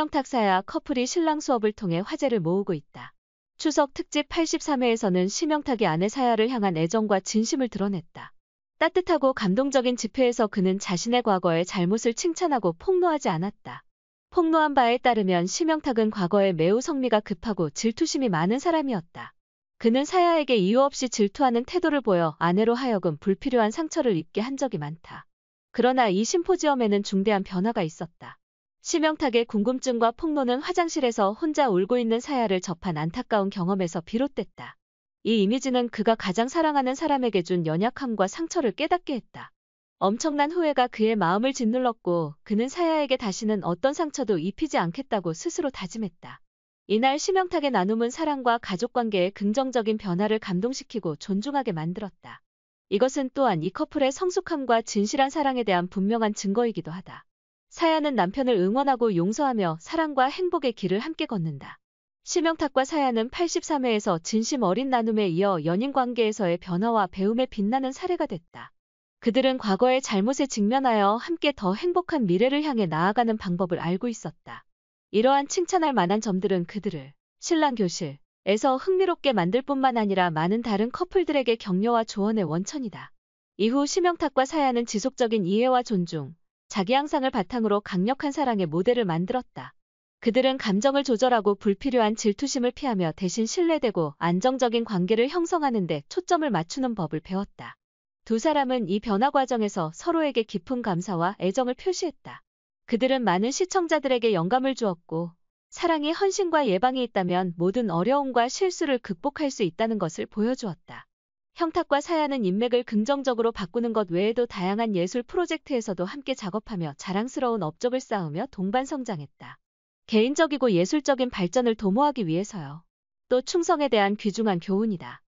심영탁사야 커플이 신랑 수업을 통해 화제를 모으고 있다. 추석 특집 83회에서는 심영탁이 아내 사야를 향한 애정과 진심을 드러냈다. 따뜻하고 감동적인 집회에서 그는 자신의 과거의 잘못을 칭찬하고 폭로하지 않았다. 폭로한 바에 따르면 심영탁은 과거에 매우 성미가 급하고 질투심이 많은 사람이었다. 그는 사야에게 이유 없이 질투하는 태도를 보여 아내로 하여금 불필요한 상처를 입게 한 적이 많다. 그러나 이 심포지엄에는 중대한 변화가 있었다. 치명탁의 궁금증과 폭로는 화장실에서 혼자 울고 있는 사야를 접한 안타까운 경험에서 비롯됐다. 이 이미지는 그가 가장 사랑하는 사람에게 준 연약함과 상처를 깨닫게 했다. 엄청난 후회가 그의 마음을 짓눌렀고 그는 사야에게 다시는 어떤 상처도 입히지 않겠다고 스스로 다짐했다. 이날 심형탁의 나눔은 사랑과 가족관계의 긍정적인 변화를 감동시키고 존중하게 만들었다. 이것은 또한 이 커플의 성숙함과 진실한 사랑에 대한 분명한 증거이기도 하다. 사야는 남편을 응원하고 용서하며 사랑과 행복의 길을 함께 걷는다. 심영탁과 사야는 83회에서 진심 어린 나눔에 이어 연인 관계에서의 변화와 배움에 빛나는 사례가 됐다. 그들은 과거의 잘못에 직면하여 함께 더 행복한 미래를 향해 나아가는 방법을 알고 있었다. 이러한 칭찬할 만한 점들은 그들을 신랑 교실에서 흥미롭게 만들 뿐만 아니라 많은 다른 커플들에게 격려와 조언의 원천이다. 이후 심영탁과 사야는 지속적인 이해와 존중, 자기 향상을 바탕으로 강력한 사랑의 모델을 만들었다. 그들은 감정을 조절하고 불필요한 질투심을 피하며 대신 신뢰되고 안정적인 관계를 형성하는 데 초점을 맞추는 법을 배웠다. 두 사람은 이 변화 과정에서 서로에게 깊은 감사와 애정을 표시했다. 그들은 많은 시청자들에게 영감을 주었고 사랑이 헌신과 예방이 있다면 모든 어려움과 실수를 극복할 수 있다는 것을 보여주었다. 형탁과 사야는 인맥을 긍정적으로 바꾸는 것 외에도 다양한 예술 프로젝트에서도 함께 작업하며 자랑스러운 업적을 쌓으며 동반 성장했다. 개인적이고 예술적인 발전을 도모하기 위해서요. 또 충성에 대한 귀중한 교훈이다.